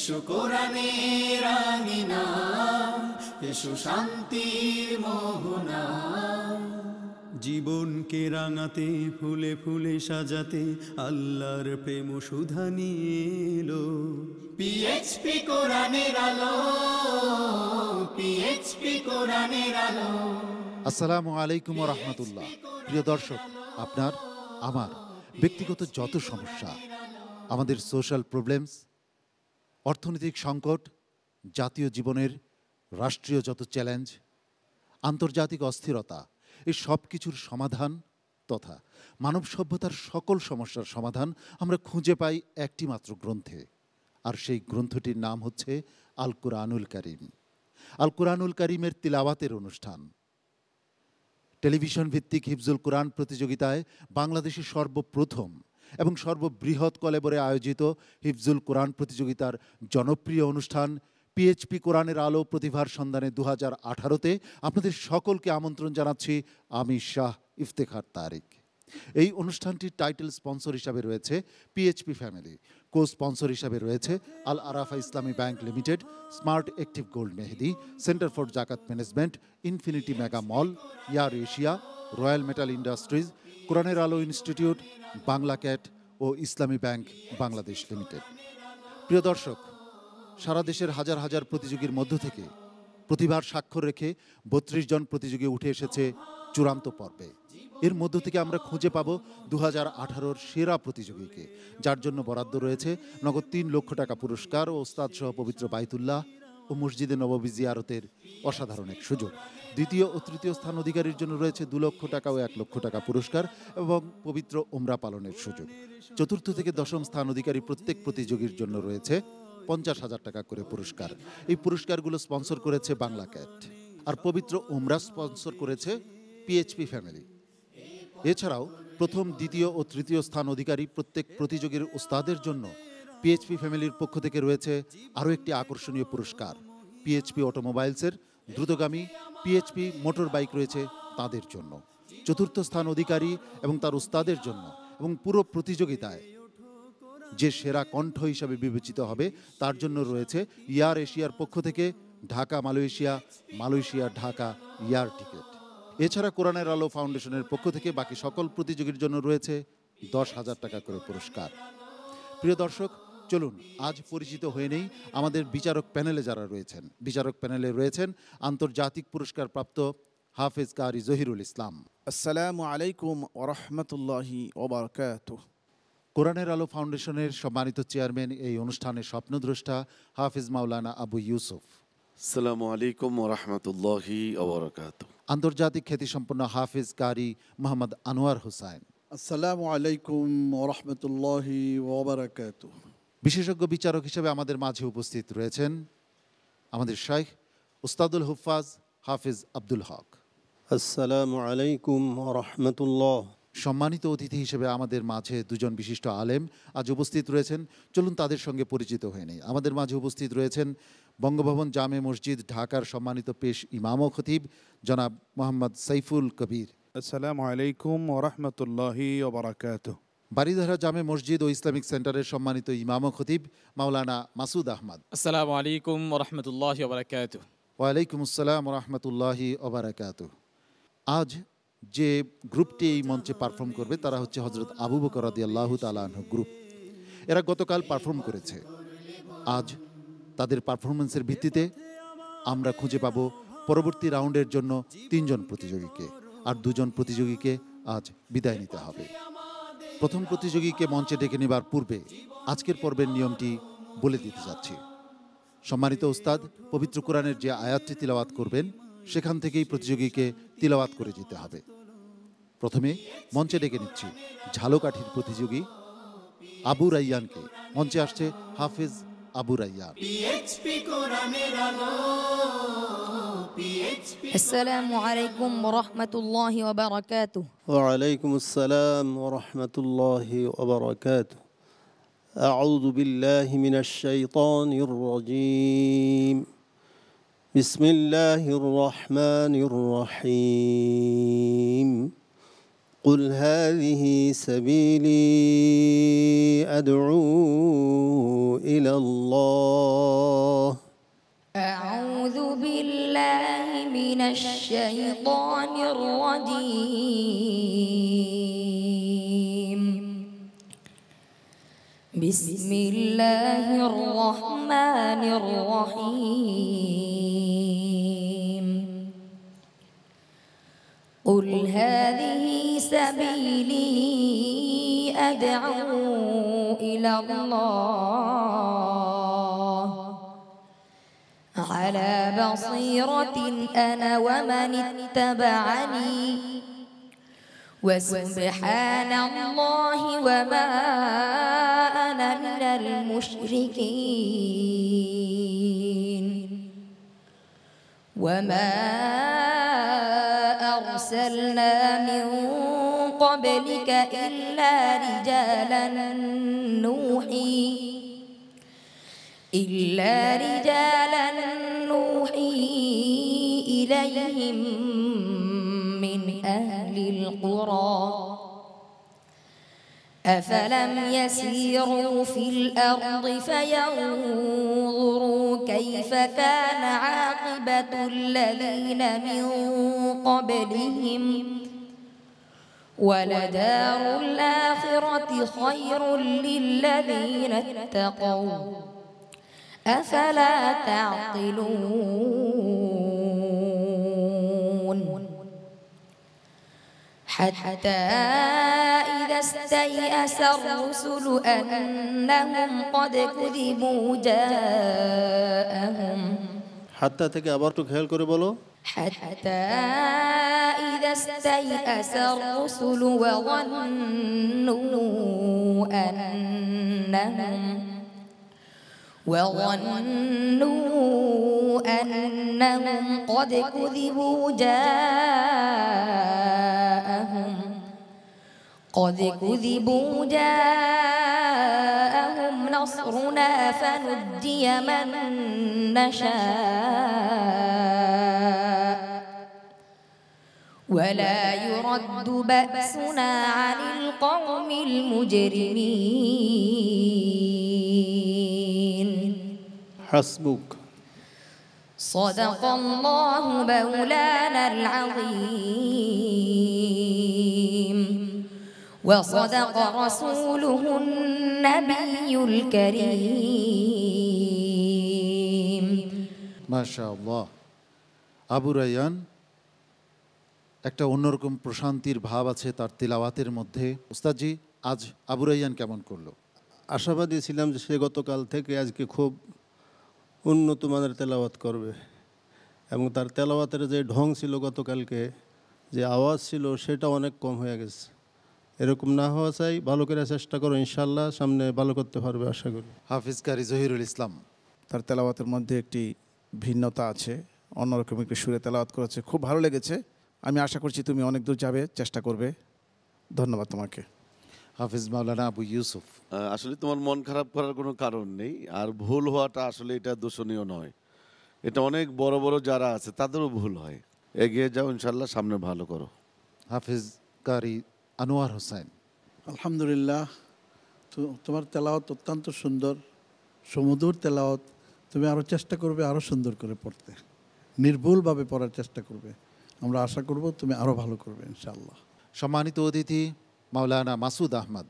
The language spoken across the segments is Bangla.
এসো কোরআনের এসো শান্তির মোহনা জীবনকে রাঙাতে ফুলে ফুলে সাজাতে আল্লাহর প্রেম সুধা নিয়ে এলো পিএইচপি কোরআনের আলো পিএইচপি কোরআনের আলো আসসালামু আলাইকুম রহমতুল্লাহ প্রিয় দর্শক আপনার আমার ব্যক্তিগত যত সমস্যা আমাদের সোশ্যাল প্রবলেমস অর্থনৈতিক সংকট জাতীয় জীবনের রাষ্ট্রীয় যত চ্যালেঞ্জ আন্তর্জাতিক অস্থিরতা এই সব কিছুর সমাধান তথা মানব সভ্যতার সকল সমস্যার সমাধান আমরা খুঁজে পাই একটি মাত্র গ্রন্থে আর সেই গ্রন্থটির নাম হচ্ছে আল কোরআনুল করিম আল কোরআনুল করিমের তিলাওয়াতের অনুষ্ঠান টেলিভিশন ভিত্তিক হিফজুল কোরআন প্রতিযোগিতায় বাংলাদেশের সর্বপ্রথম এবং সর্ববৃহৎ কলেবরে আয়োজিত হিফজুল কোরআন প্রতিযোগিতার জনপ্রিয় অনুষ্ঠান পিএইচপি কোরআনের আলো প্রতিভার সন্ধানে দু হাজার আঠারোতে আপনাদের সকলকে আমন্ত্রণ জানাচ্ছি আমি শাহ ইফতেখার তারিক এই অনুষ্ঠানটির টাইটেল স্পন্সর হিসাবে রয়েছে পিএইচপি ফ্যামিলি কো স্পন্সর হিসাবে রয়েছে Al Arafah Islami bank limited smart active gold Mehedi centre for Zakat management infinity mega mall Air Asia royal metal industries কোরআনের আলো ইনস্টিটিউট বাংলা ক্যাট ও ইসলামী ব্যাংক বাংলাদেশ লিমিটেড প্রিয় দর্শক সারা দেশের হাজার হাজার প্রতিযোগীর মধ্য থেকে প্রতিভার স্বাক্ষর রেখে বত্রিশ জন প্রতিযোগী উঠে এসেছে চূড়ান্ত পর্বে এর মধ্য থেকে আমরা খুঁজে পাব দু হাজার সেরা প্রতিযোগীকে যার জন্য বরাদ্দ রয়েছে নগদ তিন লক্ষ টাকা পুরস্কার ও ওস্তাদ সহ পবিত্র বাইতুল্লাহ ও মসজিদে নববী জিয়ারতের অসাধারণ এক সুযোগ দ্বিতীয় ও তৃতীয় স্থান অধিকারীর জন্য রয়েছে দু লক্ষ টাকা ও এক লক্ষ টাকা পুরস্কার এবং পবিত্র ওমরা পালনের সুযোগ চতুর্থ থেকে দশম স্থান অধিকারী প্রত্যেক প্রতিযোগীর জন্য রয়েছে পঞ্চাশ হাজার টাকা করে পুরস্কার এই পুরস্কারগুলো স্পন্সর করেছে বাংলা ক্যাট আর পবিত্র ওমরা স্পন্সর করেছে পিএইচপি ফ্যামিলি এছাড়াও প্রথম দ্বিতীয় ও তৃতীয় স্থান অধিকারী প্রত্যেক প্রতিযোগীর ওস্তাদের জন্য পিএইচপি ফ্যামিলির পক্ষ থেকে রয়েছে আরও একটি আকর্ষণীয় পুরস্কার পিএইচপি অটোমোবাইলসের দ্রুতগামী পিএইচপি মোটর বাইক রয়েছে তাদের জন্য চতুর্থ স্থান অধিকারী এবং তার উস্তাদের জন্য এবং পুরো প্রতিযোগিতায় যে সেরা কণ্ঠ হিসাবে বিবেচিত হবে তার জন্য রয়েছে ইয়ার এশিয়ার পক্ষ থেকে Dhaka Malaysia Malaysia Dhaka air ticket এছাড়া কোরআনের আলো ফাউন্ডেশনের পক্ষ থেকে বাকি সকল প্রতিযোগীর জন্য রয়েছে দশ হাজার টাকা করে পুরস্কার প্রিয় দর্শক চলুন আজ পরিচিত হয়ে নেই আমাদের বিচারক প্যানেলে যারা রয়েছেন বিচারক প্যানেলে রয়েছেন আন্তর্জাতিক পুরস্কার প্রাপ্ত হাফেজ কারি জহিরুল ইসলাম আসসালামু আলাইকুম ওরহমতুল্লাহি কোরআনের আলো ফাউন্ডেশনের সম্মানিত চেয়ারম্যান এই অনুষ্ঠানের স্বপ্নদ্রষ্টা হাফিজ মাওলানা আবু ইউসুফ সালামু আলাইকুম ওরহমতুল্লাহি আন্তর্জাতিক আন্তর্জাতিক খ্যাতিসম্পন্ন হাফিজ কারি মোহাম্মদ আনোয়ার হুসাইন আসসালামু আলাইকুম ওরহমতুল্লাহি বিশেষজ্ঞ বিচারক হিসেবে আমাদের মাঝে উপস্থিত রয়েছেন আমাদের শাইখ উস্তাদুল হুফাজ হাফিজ আব্দুল হক আসসালামু আলাইকুম রহমতুল্লাহ সম্মানিত অতিথি হিসেবে আমাদের মাঝে দুজন বিশিষ্ট আলেম আজ উপস্থিত রয়েছেন চলুন তাদের সঙ্গে পরিচিত হয়ে নেই আমাদের মাঝে উপস্থিত রয়েছেন বঙ্গভবন জামে মসজিদ ঢাকার সম্মানিত পেশ ইমাম ও খতিব জনাব মোহাম্মদ সাইফুল কবির আসসালামু আলাইকুম ওরহমতুল্লাহি ওবরাকাতুহ বারিধারা জামে মসজিদ ও ইসলামিক সেন্টারের সম্মানিত ইমাম খতিব মাওলানা মাসুদ আহমদ আসসালামু আলাইকুম রহমতুল্লাহ ওবরাকাত ওয়ালাইকুম আসসালাম রহমতুল্লাহি ওবরাকাত আজ যে গ্রুপটি এই মঞ্চে পারফর্ম করবে তারা হচ্ছে হজরত আবু বকর আল্লাহ তালাহ গ্রুপ এরা গতকাল পারফর্ম করেছে আজ তাদের পারফরমেন্সের ভিত্তিতে আমরা খুঁজে পাব পরবর্তী রাউন্ডের জন্য তিনজন প্রতিযোগীকে আর দুজন প্রতিযোগীকে আজ বিদায় নিতে হবে প্রথম প্রতিযোগীকে মঞ্চে ডেকে নেবার পূর্বে আজকের পর্বের নিয়মটি বলে দিতে যাচ্ছি সম্মানিত ওস্তাদ পবিত্র কোরআনের যে আয়াতটি তিলাওয়াত করবেন সেখান থেকেই প্রতিযোগীকে তিলাওয়াত করে যেতে হবে প্রথমে মঞ্চে ডেকে নিচ্ছি ঝালকাঠির প্রতিযোগী আবু রাইয়ানকে মঞ্চে আসছে হাফেজ আবু রাইয়ান السلام عليكم ورحمة الله وبركاته وعليكم السلام ورحمة الله وبركاته أعوذ بالله من الشيطان الرجيم بسم الله الرحمن الرحيم قل هذه سبيلي أدعو إلى الله أعوذ بالله من الشيطان الرجيم بسم الله الرحمن الرحيم قل هذه سبيلي أدعو إلى الله على بصيرة أنا ومن اتبعني وسبحان الله وما أنا من المشركين وما أرسلنا من قبلك إلا رجالا نوحي إلا رجالا نوحي إليهم من أهل القرى أفلم يسيروا في الأرض فينظروا كيف كان عاقبة الذين من قبلهم ولدار الآخرة خير للذين اتقوا أفلا تعقلون حتى إذا استيأس الرسل أنهم قد كذبوا جاءهم حتى تكابرتك هل كربلو حتى إذا استيأس الرسل وظنوا أنهم وظنوا أنهم قد كذبوا جاءهم قد كذبوا جاءهم نصرنا فنجي من نشاء ولا يرد بأسنا عن القوم المجرمين حسبك আবু রায়ান একটা অন্যরকম প্রশান্তির ভাব আছে তার তেলাওয়াতের মধ্যে উস্তাদজি আজ আবু রায়ান কেমন করলো আশাবাদী ছিলাম যে সে গতকাল থেকে আজকে খুব উন্নত মানের তেলাওয়াত করবে এবং তার তেলাওয়াতের যে ঢং ছিল গতকালকে যে আওয়াজ ছিল সেটা অনেক কম হয়ে গেছে এরকম না হওয়া চাই ভালো করে চেষ্টা করো ইনশাল্লাহ সামনে ভালো করতে পারবে আশা করি হাফিজ কারি জহিরুল ইসলাম তার তেলাওয়াতের মধ্যে একটি ভিন্নতা আছে অন্যরকম একটি সুরে তেলাওয়াত করেছে খুব ভালো লেগেছে আমি আশা করছি তুমি অনেক দূর যাবে চেষ্টা করবে ধন্যবাদ তোমাকে হাফিজ মাওলানা আবু ইউসুফ আসলে তোমার মন খারাপ করার কোনো কারণ নেই আর ভুল হওয়াটা আসলে এটা দোষণীয় নয় এটা অনেক বড় বড় যারা আছে তাদেরও ভুল হয় এগিয়ে যাও ইনশাল্লাহ সামনে ভালো করো হাফিজ কারি আনোয়ার হোসেন আলহামদুলিল্লাহ তোমার তেলাওয়াত অত্যন্ত সুন্দর সমুদুর তেলাওয়াত তুমি আরও চেষ্টা করবে আরও সুন্দর করে পড়তে নির্ভুলভাবে পড়ার চেষ্টা করবে আমরা আশা করব তুমি আরও ভালো করবে ইনশাল্লাহ সম্মানিত অতিথি মাওলানা মাসুদ আহমদ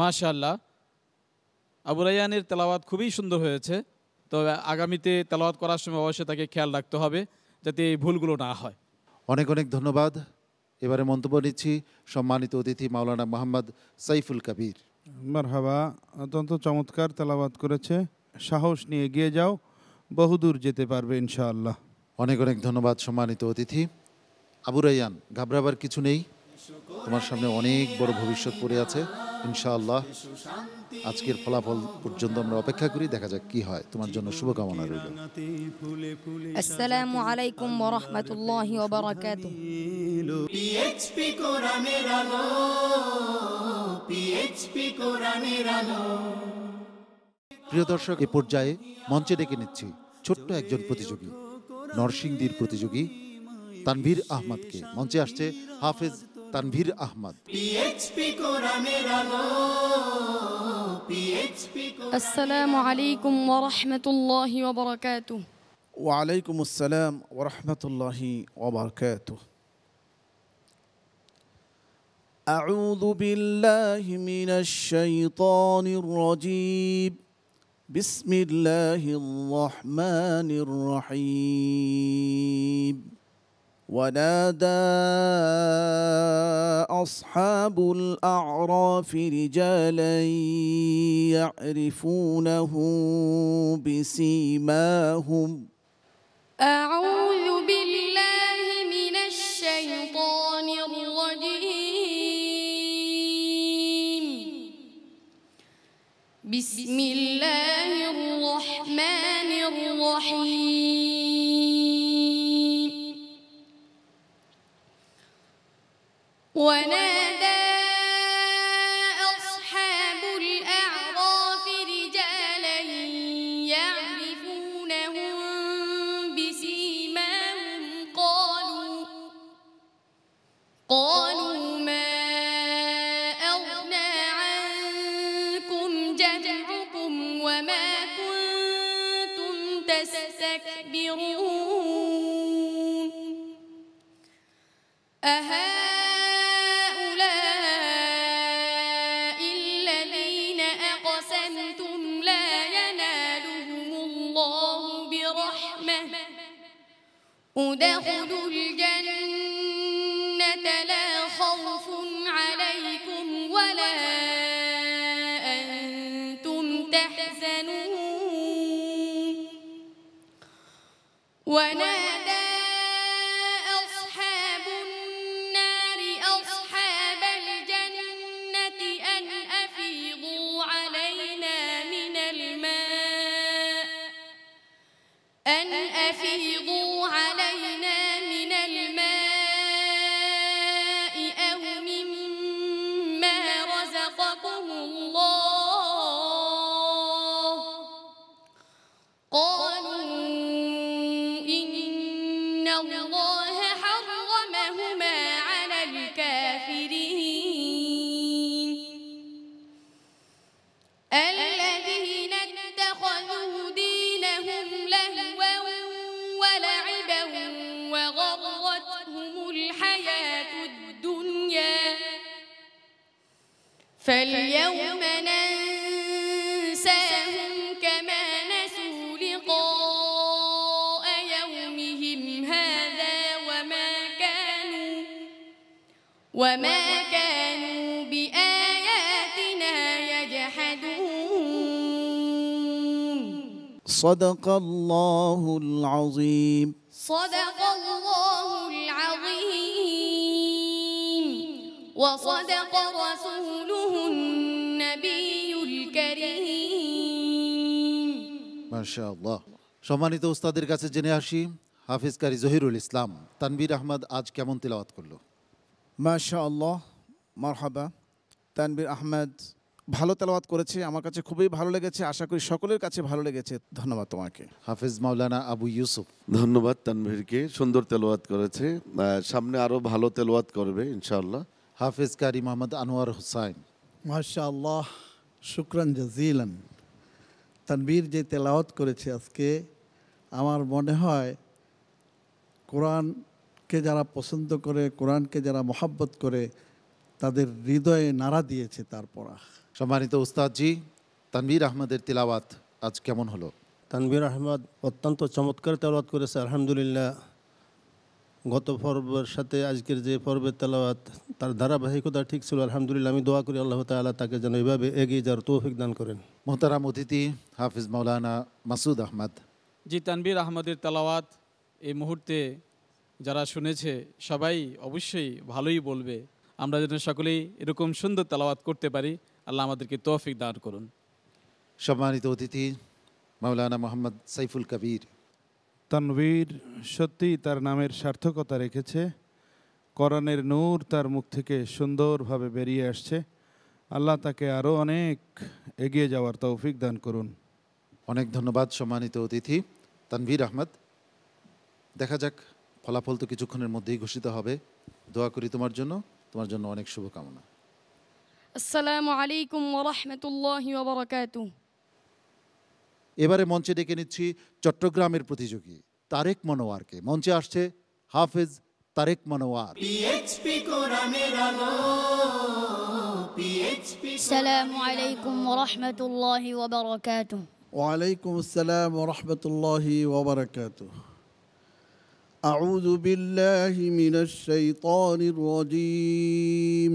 মাশাল্লাহ আবুরাইয়ানের তেলাওয়াত খুবই সুন্দর হয়েছে তবে আগামীতে তেলাওয়াত করার সময় অবশ্যই তাকে খেয়াল রাখতে হবে যাতে এই ভুলগুলো না হয় অনেক অনেক ধন্যবাদ এবারে মন্তব্য নিচ্ছি সম্মানিত অতিথি মাওলানা মোহাম্মদ সাইফুল কাবির মারহাবা অত্যন্ত চমৎকার তেলাবাত করেছে সাহস নিয়ে এগিয়ে যাও বহুদূর যেতে পারবে ইনশাআল্লাহ অনেক অনেক ধন্যবাদ সম্মানিত অতিথি আবু রাইয়ান ঘাবড়াবার কিছু নেই তোমার সামনে অনেক বড় ভবিষ্যৎ পড়ে আছে ইনশাআল্লাহ আজকের ফলাফল পর্যন্ত আমরা অপেক্ষা করি দেখা যাক কি হয় তোমার জন্য শুভকামনা রইল আসসালামু আলাইকুম ওয়া রাহমাতুল্লাহি ওয়া বারাকাতু পিএইচপি কোরআনের আলো পিএইচপি কোরআনের আলো প্রিয় দর্শক এ পর্যায়ে মঞ্চে ডেকে নিচ্ছি ছোট্ট একজন প্রতিযোগী নরসিংদীর প্রতিযোগী তানভীর আহমদকে মঞ্চে আসছে হাফেজ তানভীর আহমদ আসসালামু আলাইকুম ওয়া রাহমাতুল্লাহি ওয়া বারাকাতুহু ওয়া আলাইকুম আসসালাম ওয়া রাহমাতুল্লাহি ওয়া বারাকাতুহু أعوذ بالله من الشيطان الرجيم بسم الله الرحمن الرحيم ونادى أصحاب الأعراف رجالا يعرفونه بسيماهم أعوذ بالله من الشيطان الرجيم بسم الله الرحمن الرحيم صدق الله العظيم صدق الله العظيم وصدق رسوله النبي الكريم ما شاء الله সম্মানিত উস্তাদের কাছে জেনে আসি হাফিজকারী জহিরুল ইসলাম তানবির আহমদ আজ কেমন তেলাওয়াত করলো মাশা আল্লাহ মারহাবা তানবির আহমেদ ভালো তেলাওয়াত করেছে আমার কাছে খুবই ভালো লেগেছে আশা করি সকলের কাছে ভালো লেগেছে ধন্যবাদ তোমাকে হাফিজ মাওলানা আবু ইউসুফ ধন্যবাদ তানভীরকে সুন্দর তেলাওয়াত করেছে সামনে আরও ভালো তেলাওয়াত করবে ইনশাআল্লাহ হাফিজ কারি মোহাম্মদ আনোয়ার হুসাইন আল্লাহ শুক্রান জাজিলান তানবীর যে তেলাওয়াত করেছে আজকে আমার মনে হয় কোরআনকে যারা পছন্দ করে কোরআনকে যারা মহাব্বত করে তাদের হৃদয়ে নাড়া দিয়েছে তারপর পড়া সম্মানিত উস্তাদজি তানবির আহমদের তিলাওয়াত আজ কেমন হলো তানবির আহমদ অত্যন্ত চমৎকার তেলাওয়াত করেছে আলহামদুলিল্লাহ গত পর্বের সাথে আজকের যে পর্বের তেলাওয়াত তার ধারাবাহিকতা ঠিক ছিল আলহামদুলিল্লাহ আমি দোয়া করি আল্লাহ তালা তাকে যেন এভাবে এগিয়ে যাওয়ার তৌফিক দান করেন মোহতারাম অতিথি হাফিজ মৌলানা মাসুদ আহমদ জি তানবীর আহমদের তেলাওয়াত এই মুহূর্তে যারা শুনেছে সবাই অবশ্যই ভালোই বলবে আমরা যেন সকলেই এরকম সুন্দর তেলাওয়াত করতে পারি আল্লাহ আমাদেরকে তৌফিক দান করুন সম্মানিত অতিথি মাওলানা মোহাম্মদ সাইফুল কবির তানভীর সত্যিই তার নামের সার্থকতা রেখেছে করণের নূর তার মুখ থেকে সুন্দরভাবে বেরিয়ে আসছে আল্লাহ তাকে আরও অনেক এগিয়ে যাওয়ার তৌফিক দান করুন অনেক ধন্যবাদ সম্মানিত অতিথি তানভীর আহমদ দেখা যাক ফলাফল তো কিছুক্ষণের মধ্যেই ঘোষিত হবে দোয়া করি তোমার জন্য তোমার জন্য অনেক শুভকামনা আসসালামু আলাইকুম ওয়া রাহমাতুল্লাহি ওয়া বারাকাতুহু এবারে মঞ্চে ডেকে নিচ্ছি চট্টগ্রামের প্রতিযোগী তারেক মনোয়ারকে মঞ্চে আসছে হাফেজ তারেক মনোয়ার পিএইচপি কোরা মেরা পিএইচপি আসসালামু আলাইকুম ওয়া রাহমাতুল্লাহি ওয়া বারাকাতুহু ওয়া আলাইকুম আসসালাম ওয়া রাহমাতুল্লাহি ওয়া বারাকাতুহু আউযু বিল্লাহি মিনাশ শাইতানির রাজীম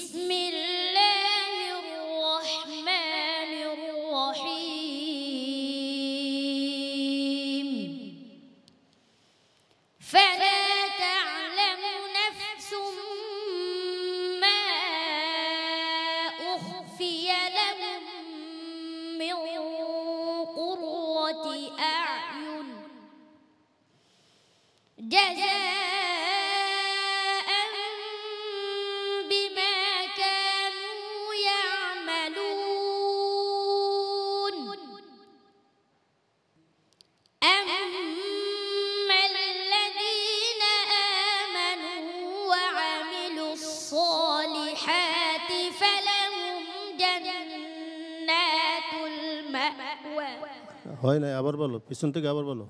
হয় না আবার বলো পিছন থেকে আবার বলো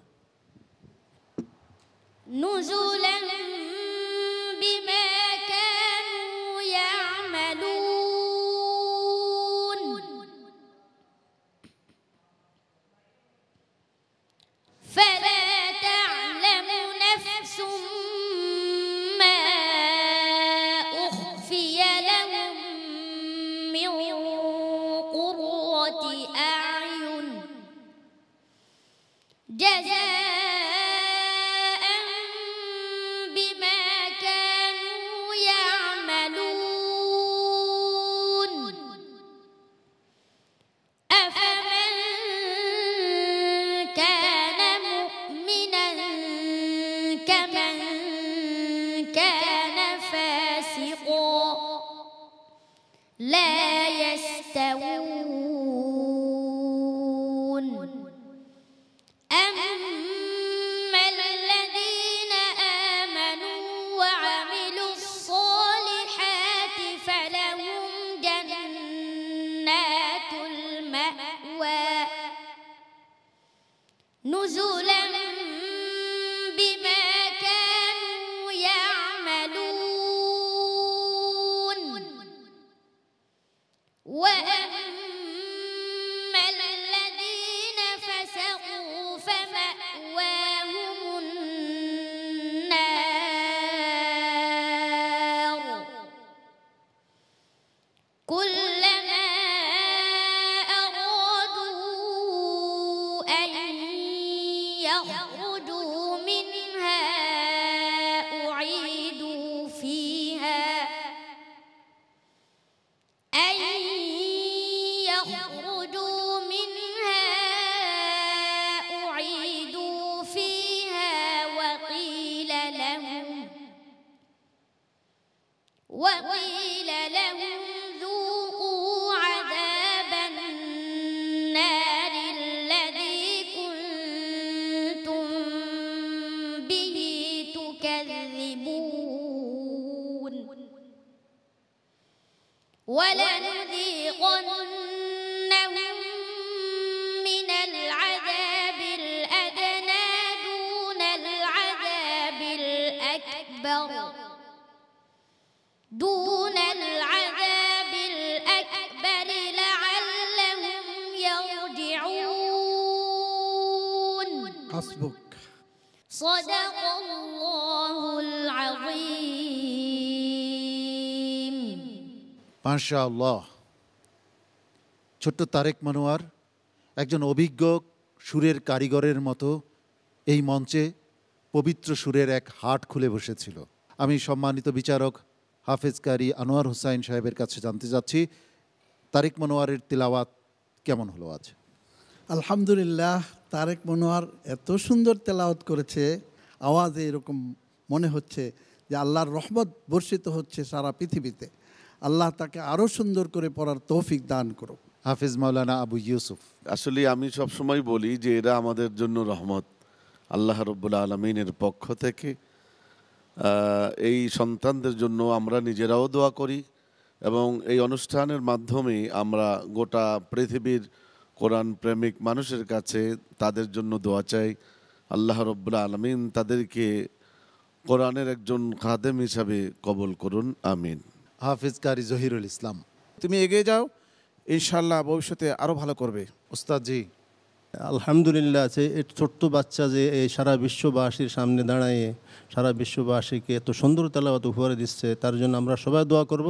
Yeah. yes. صدق ছোট্ট তারেক মানোয়ার একজন অভিজ্ঞ সুরের কারিগরের মতো এই মঞ্চে পবিত্র সুরের এক হাট খুলে বসেছিল আমি সম্মানিত বিচারক হাফেজ কারি আনোয়ার হুসাইন সাহেবের কাছে জানতে যাচ্ছি তারিক মনোয়ারের তিলাওয়াত কেমন হলো আজ আলহামদুলিল্লাহ তারেক মনোয়ার এত সুন্দর তেলাওয়াত করেছে আওয়াজে এরকম মনে হচ্ছে যে আল্লাহর রহমত বর্ষিত হচ্ছে সারা পৃথিবীতে আল্লাহ তাকে আরও সুন্দর করে পড়ার তৌফিক দান করো হাফিজ মাওলানা আবু ইউসুফ আসলে আমি সবসময় বলি যে এরা আমাদের জন্য রহমত আল্লাহ রব্বুল আলমিনের পক্ষ থেকে এই সন্তানদের জন্য আমরা নিজেরাও দোয়া করি এবং এই অনুষ্ঠানের মাধ্যমে আমরা গোটা পৃথিবীর কোরআন প্রেমিক মানুষের কাছে তাদের জন্য দোয়া চাই আল্লাহ রব্বুল্লা আলমিন তাদেরকে কোরআনের একজন খাদেম হিসাবে কবল করুন আমিন হাফিজ কারি জহিরুল ইসলাম তুমি এগিয়ে যাও ইনশাল্লাহ ভবিষ্যতে আরও ভালো করবে ওস্তাদ জি আলহামদুলিল্লাহ আছে ছোট্ট বাচ্চা যে এই সারা বিশ্ববাসীর সামনে দাঁড়ায় সারা বিশ্ববাসীকে এত সুন্দর তেলাওয়াত উপহার দিচ্ছে তার জন্য আমরা সবাই দোয়া করব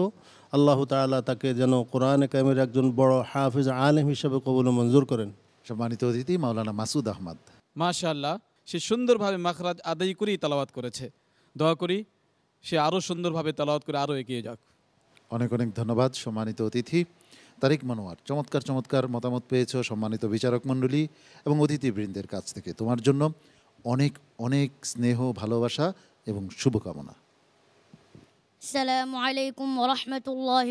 আল্লাহ তালা তাকে যেন কোরআনে কামের একজন বড় হাফিজ আলেম হিসেবে কবুল মঞ্জুর করেন সম্মানিত অতিথি মাওলানা মাসুদ আহমদ আল্লাহ সে সুন্দরভাবে মাখরাজ আদায় করেই তালাবাত করেছে দোয়া করি সে আরও সুন্দরভাবে তালাবাত করে আরও এগিয়ে যাক অনেক অনেক ধন্যবাদ সম্মানিত অতিথি তারিক মানোয়ার চমৎকার চমৎকার মতামত পেয়েছ সম্মানিত বিচারক মণ্ডলী এবং অতিথিবৃন্দের কাছ থেকে তোমার জন্য অনেক অনেক স্নেহ ভালোবাসা এবং শুভকামনা সালামু আলাইকুম রহমতুল্লাহ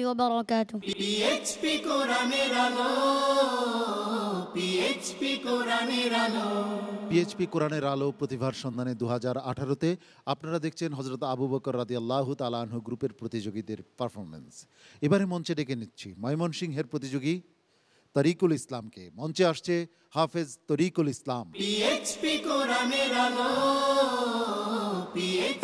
পিএইচপি কোরআনের আলো প্রতিভার সন্ধানে দু হাজার আঠারোতে আপনারা দেখছেন হজরত আবু বকর রাদি আল্লাহ তালাহ গ্রুপের প্রতিযোগীদের পারফরমেন্স এবারে মঞ্চে ডেকে নিচ্ছি ময়মনসিংহের প্রতিযোগী তরিকুল ইসলামকে মঞ্চে আসছে হাফেজ তরিকুল ইসলাম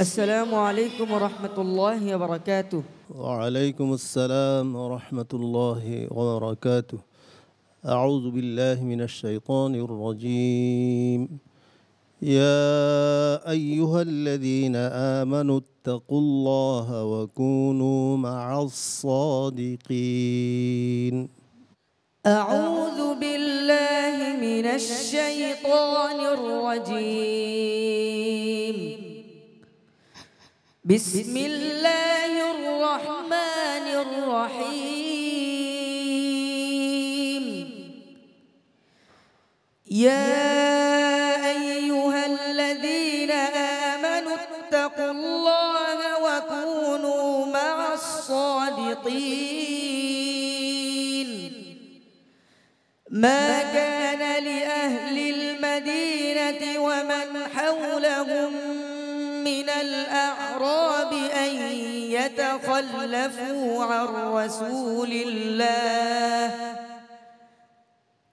আসসালাম আলাইকুম রহমতুল্লাহ বারাকাতু ওয়ালাইকুম আসসালাম রহমতুল্লাহ বারাকাতু أعوذ بالله من الشيطان الرجيم يا أيها الذين آمنوا اتقوا الله وكونوا مع الصادقين أعوذ بالله من الشيطان الرجيم بسم الله الرحمن الرحيم يا أيها الذين آمنوا اتقوا الله وكونوا مع الصادقين ما كان لأهل المدينة ومن حولهم من الأعراب أن يتخلفوا عن رسول الله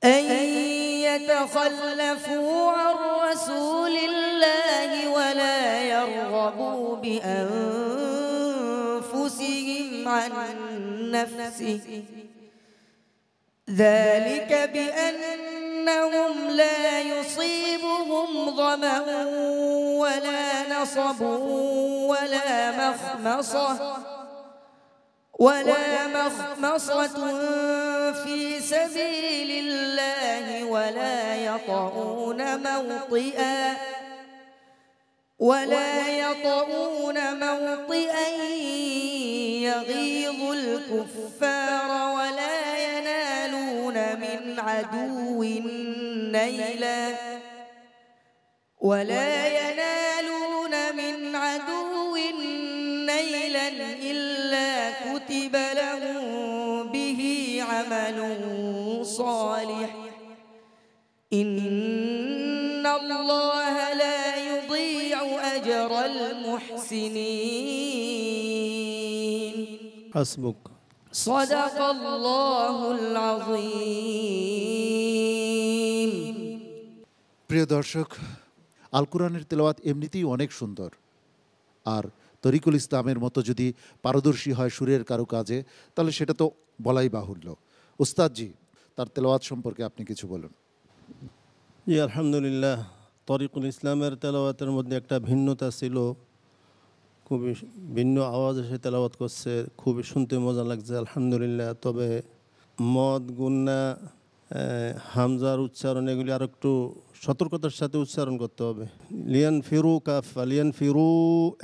أن يتخلفوا عن رسول الله ولا يرغبوا بأنفسهم عن نفسه ذلك بأنهم لا يصيبهم ظمأ ولا نصب ولا مخمصة ولا مخمصة في سبيل الله ولا يطعون موطئا ولا يطعون موطئا يغيظ الكفار ولا ينالون من عدو نيلا ولا ينالون من عدو نيلا إلا كتب له به عمل صالح إن الله لا يضيع أجر المحسنين حسبك صدق الله العظيم প্রিয় দর্শক আল কোরআনের তেলাওয়াত এমনিতেই অনেক সুন্দর আর তরিকুল ইসলামের মতো যদি পারদর্শী হয় সুরের কারো কাজে তাহলে সেটা তো বলাই বাহুল্য ওস্তাদজি তার তেলাওয়াত সম্পর্কে আপনি কিছু বলুন জি আলহামদুলিল্লাহ তরিকুল ইসলামের তেলাওয়াতের মধ্যে একটা ভিন্নতা ছিল খুবই ভিন্ন আওয়াজ এসে তেলাওয়াত করছে খুবই শুনতে মজা লাগছে আলহামদুলিল্লাহ তবে মদ গুন্না হামজার উচ্চারণ এগুলি আর একটু সতর্কতার সাথে উচ্চারণ করতে হবে লিয়ান ফিরু কাফা লিয়ান ফিরু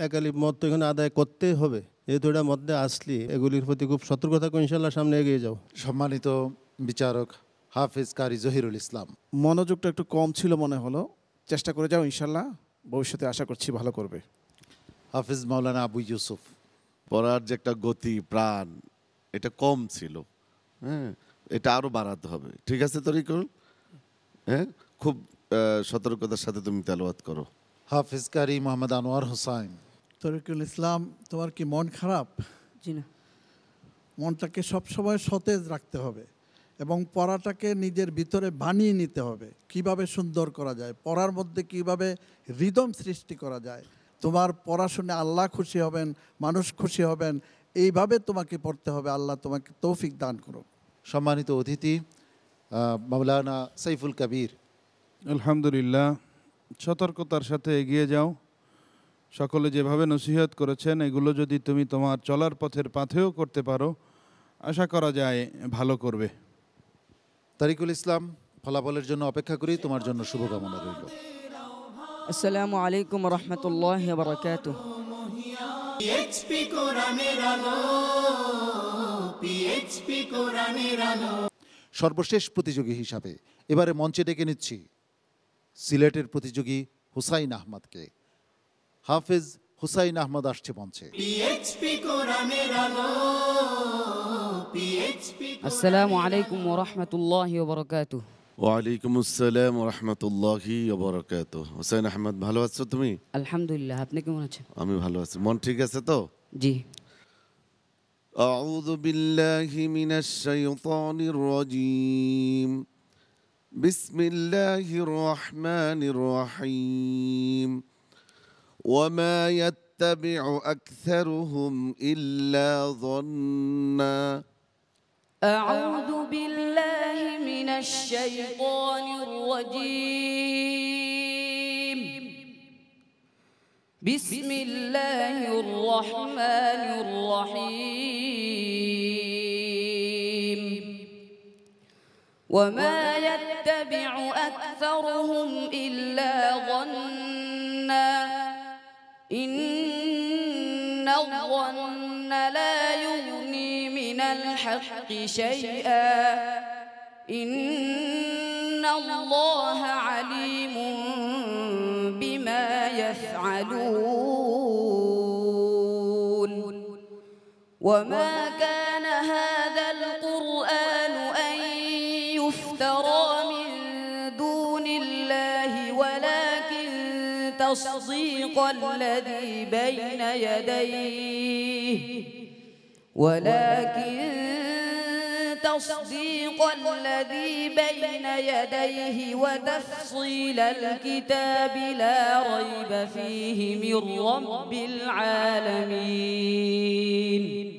একালি মত তো এখানে আদায় করতেই হবে যেহেতু এটা মধ্যে আসলি এগুলির প্রতি খুব সতর্কতা ইনশাল্লাহ সামনে এগিয়ে যাও সম্মানিত বিচারক হাফিজ কারি জহিরুল ইসলাম মনোযোগটা একটু কম ছিল মনে হলো চেষ্টা করে যাও ইনশাল্লাহ ভবিষ্যতে আশা করছি ভালো করবে হাফিজ মাওলানা আবু ইউসুফ পড়ার যে একটা গতি প্রাণ এটা কম ছিল হ্যাঁ এটা আরও বাড়াতে হবে ঠিক আছে তরিকুল হ্যাঁ খুব সতর্কতার সাথে তুমি তেলবাদ করো হাফিজ কারি মোহাম্মদ আনোয়ার হোসাইন তরিকুল ইসলাম তোমার কি মন খারাপ জি না মনটাকে সবসময় সতেজ রাখতে হবে এবং পড়াটাকে নিজের ভিতরে বানিয়ে নিতে হবে কিভাবে সুন্দর করা যায় পড়ার মধ্যে কিভাবে রিদম সৃষ্টি করা যায় তোমার পড়াশুনে আল্লাহ খুশি হবেন মানুষ খুশি হবেন এইভাবে তোমাকে পড়তে হবে আল্লাহ তোমাকে তৌফিক দান করুন সম্মানিত অতিথি মাওলানা সাইফুল কবির আলহামদুলিল্লাহ সতর্কতার সাথে এগিয়ে যাও সকলে যেভাবে নসিহত করেছেন এগুলো যদি তুমি তোমার চলার পথের পাথেও করতে পারো আশা করা যায় ভালো করবে তারিকুল ইসলাম ফলাফলের জন্য অপেক্ষা করি তোমার জন্য শুভকামনা রইল আসসালামু আলাইকুম রহমতুল্লাহ বারাকাতুহ সর্বশেষ প্রতিযোগী হিসাবে এবারে মঞ্চে ডেকে নিচ্ছি সিলেটের প্রতিযোগী হুসাইন আহমদকে হাফেজ হুসাইন আহমদ আসছে মঞ্চে আসসালামু আলাইকুম ওরহমতুল্লাহ বরকাত ওয়ালাইকুম আসসালাম রহমতুল্লাহি বরকাত হুসাইন আহমদ ভালো আছো তুমি আলহামদুলিল্লাহ আপনি কেমন আছেন আমি ভালো আছি মন ঠিক আছে তো জি أعوذ بالله من الشيطان الرجيم بسم الله الرحمن الرحيم وما يتبع أكثرهم إلا ظنا أعوذ بالله من الشيطان الرجيم بسم الله الرحمن الرحيم وما يتبع أكثرهم إلا ظنا إن الظن لا يغني من الحق شيئا إن الله عليم بما يفعلون وما كان هذا القرآن أن يفترى من دون الله ولكن تصديق الذي بين يديه ولكن تصديق الذي بين يديه وتفصيل الكتاب لا ريب فيه من رب العالمين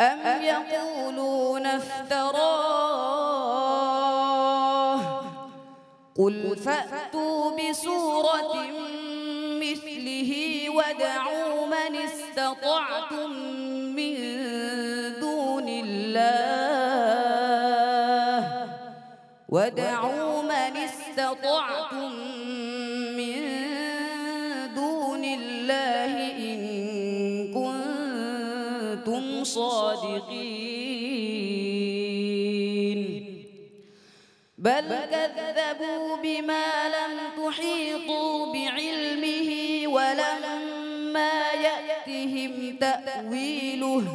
أم يقولون افتراه قل فأتوا بسورة مثله ودعوا من استطعتم من دون الله ودعوا من استطعتم من دون الله إن كنتم صادقين بل كذبوا بما لم تحيطوا بعلمه ولما يأتهم تأويله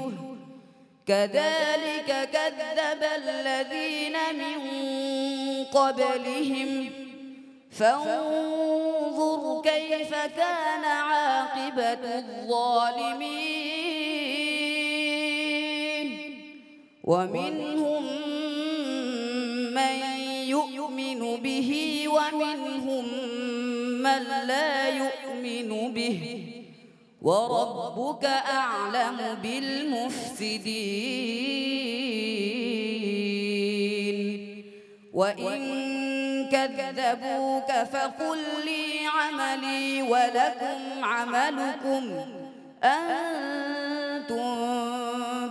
كذلك كذب الذين من قبلهم فانظر كيف كان عاقبة الظالمين ومنهم من يؤمن به ومنهم من لا يؤمن به وربك أعلم بالمفسدين وإن كذبوك فقل لي عملي ولكم عملكم أنتم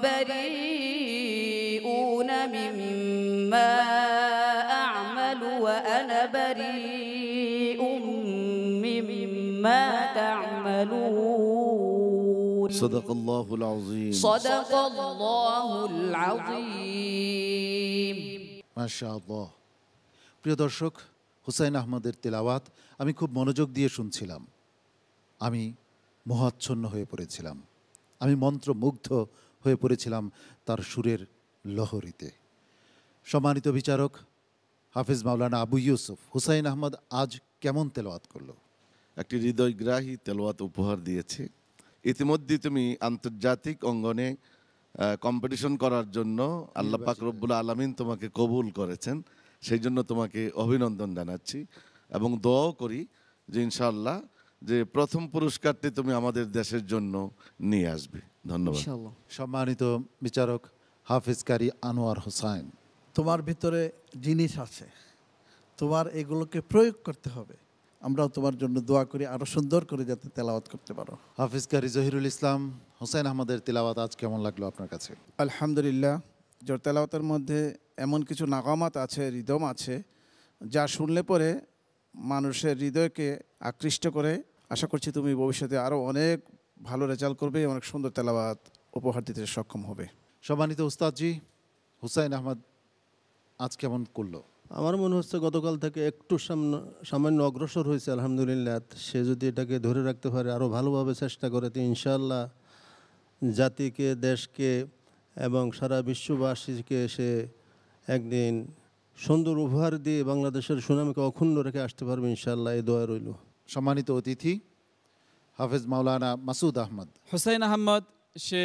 بريئون مما أعمل وأنا بريء مما تعملون صدق الله العظيم صدق الله العظيم মাশাআল্লাহ প্রিয় দর্শক হুসাইন আহমদের তেলাওয়াত আমি খুব মনোযোগ দিয়ে শুনছিলাম আমি মোহাচ্ছন্ন হয়ে পড়েছিলাম আমি মন্ত্রমুগ্ধ হয়ে পড়েছিলাম তার সুরের লহরীতে সম্মানিত বিচারক হাফিজ মাওলানা আবু ইউসুফ হুসাইন আহমদ আজ কেমন তেলাওয়াত করল একটি হৃদয়গ্রাহী তেলাওয়াত উপহার দিয়েছে ইতিমধ্যে তুমি আন্তর্জাতিক অঙ্গনে কম্পিটিশন করার জন্য আল্লাহ পাক রব্বুল আলমিন তোমাকে কবুল করেছেন সেই জন্য তোমাকে অভিনন্দন জানাচ্ছি এবং দোয়াও করি যে ইনশাল্লাহ যে প্রথম পুরস্কারটি তুমি আমাদের দেশের জন্য নিয়ে আসবে ধন্যবাদ সম্মানিত বিচারক হাফিজকারী আনোয়ার হোসাইন তোমার ভিতরে জিনিস আছে তোমার এগুলোকে প্রয়োগ করতে হবে আমরাও তোমার জন্য দোয়া করি আরও সুন্দর করে যাতে তেলাওয়াত করতে পারো হাফিজকারী জহিরুল ইসলাম হোসেন আহমদের তেলাওয়াত আজ কেমন লাগলো আপনার কাছে আলহামদুলিল্লাহ জোর তেলাওয়াতের মধ্যে এমন কিছু নাগামাত আছে রিদম আছে যা শুনলে পরে মানুষের হৃদয়কে আকৃষ্ট করে আশা করছি তুমি ভবিষ্যতে আরও অনেক ভালো রেজাল্ট করবে অনেক সুন্দর তেলাওয়াত উপহার দিতে সক্ষম হবে সম্মানিত উস্তাদজি হুসাইন আহমদ আজ কেমন করলো আমার মনে হচ্ছে গতকাল থেকে একটু সামান্য অগ্রসর হয়েছে আলহামদুলিল্লাহ সে যদি এটাকে ধরে রাখতে পারে আরও ভালোভাবে চেষ্টা করে তো ইনশাল্লাহ জাতিকে দেশকে এবং সারা বিশ্ববাসীকে সে একদিন সুন্দর উপহার দিয়ে বাংলাদেশের সুনামকে অক্ষুণ্ণ রেখে আসতে পারবে ইনশাল্লাহ এই দোয়া রইল সম্মানিত অতিথি হাফেজ মাওলানা মাসুদ আহমদ হোসাইন আহমদ সে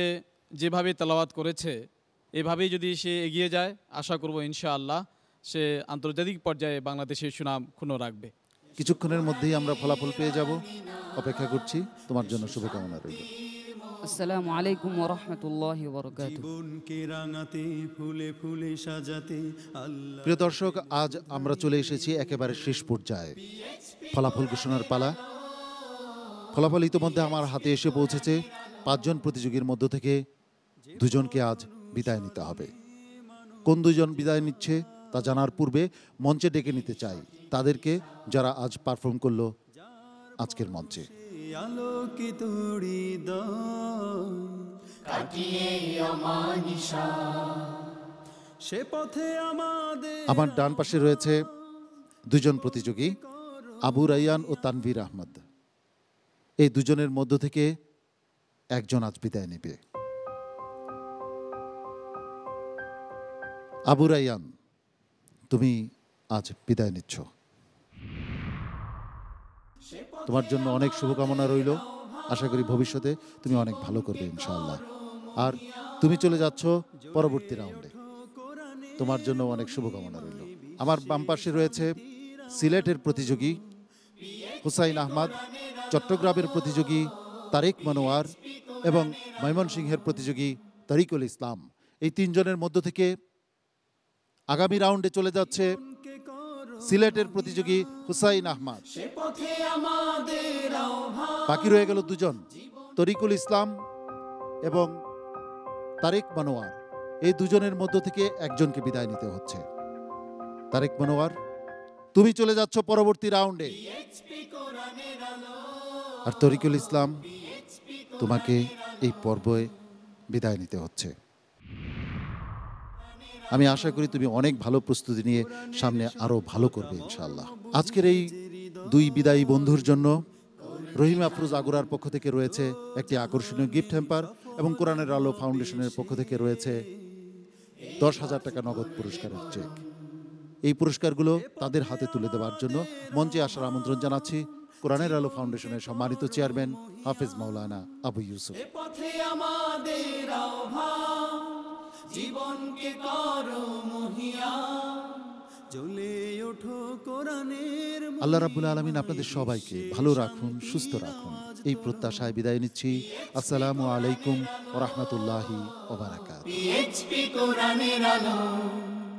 যেভাবে তালাওয়াত করেছে এভাবেই যদি সে এগিয়ে যায় আশা করব ইনশাআল্লাহ সে আন্তর্জাতিক পর্যায়ে বাংলাদেশের সুনাম ক্ষুণ্ণ রাখবে কিছুক্ষণের মধ্যেই আমরা ফলাফল পেয়ে যাব অপেক্ষা করছি তোমার জন্য শুভকামনা রইল আসসালামু আলাইকুম ওরহমতুল্লাহি জীবনকে রাঙাতে ফুলে ফুলে সাজাতে আল্লাহ প্রিয় দর্শক আজ আমরা চলে এসেছি একেবারে শেষ পর্যায়ে ফলাফল ঘোষণার পালা ফলাফল ইতিমধ্যে আমার হাতে এসে পৌঁছেছে পাঁচজন প্রতিযোগীর মধ্য থেকে দুজনকে আজ বিদায় নিতে হবে কোন দুজন বিদায় নিচ্ছে তা জানার পূর্বে মঞ্চে ডেকে নিতে চাই তাদেরকে যারা আজ পারফর্ম করলো আজকের মঞ্চে আলোকে তোড়ি সে পথে আমাদের আমার ডান পাশে রয়েছে দুজন প্রতিযোগী আবু রায়ান ও তানভীর আহমদ এই দুজনের মধ্য থেকে একজন আজ বিদায় নেবে আবু রায়ান তুমি আজ বিদায় নিচ্ছ তোমার জন্য অনেক শুভকামনা রইল আশা করি ভবিষ্যতে তুমি অনেক ভালো করবে ইনশাল্লাহ আর তুমি চলে যাচ্ছ পরবর্তী রাউন্ডে তোমার জন্য অনেক শুভকামনা রইল আমার বাম পাশে রয়েছে সিলেটের প্রতিযোগী হুসাইন আহমদ চট্টগ্রামের প্রতিযোগী তারেক মনোয়ার এবং ময়মনসিংহের প্রতিযোগী তারিকুল ইসলাম এই তিনজনের মধ্য থেকে আগামী রাউন্ডে চলে যাচ্ছে সিলেটের প্রতিযোগী হুসাইন আহমদ বাকি রয়ে গেল দুজন তরিকুল ইসলাম এবং তারেক মানোয়ার এই দুজনের মধ্য থেকে একজনকে বিদায় নিতে হচ্ছে তারেক মানোয়ার তুমি চলে যাচ্ছ পরবর্তী রাউন্ডে আর তরিকুল ইসলাম তোমাকে এই পর্বে বিদায় নিতে হচ্ছে আমি আশা করি তুমি অনেক ভালো প্রস্তুতি নিয়ে সামনে আরও ভালো করবে ইনশাল্লাহ আজকের এই দুই বিদায়ী বন্ধুর জন্য রহিম আফরুজ আগুরার পক্ষ থেকে রয়েছে একটি আকর্ষণীয় গিফট হ্যাম্পার এবং কোরআনের আলো ফাউন্ডেশনের পক্ষ থেকে রয়েছে দশ হাজার টাকা নগদ পুরস্কারের চেক এই পুরস্কারগুলো তাদের হাতে তুলে দেওয়ার জন্য মঞ্চে আসার আমন্ত্রণ জানাচ্ছি কোরআনের আলো ফাউন্ডেশনের সম্মানিত চেয়ারম্যান হাফেজ মাওলানা আবু ইউসুফ জীবনকে করো মহিয়া ওঠো কোরআনের আল্লাহ রাবুল আলমিন আপনাদের সবাইকে ভালো রাখুন সুস্থ রাখুন এই প্রত্যাশায় বিদায় নিচ্ছি আসসালামু আলাইকুম ও রহমতুল্লাহি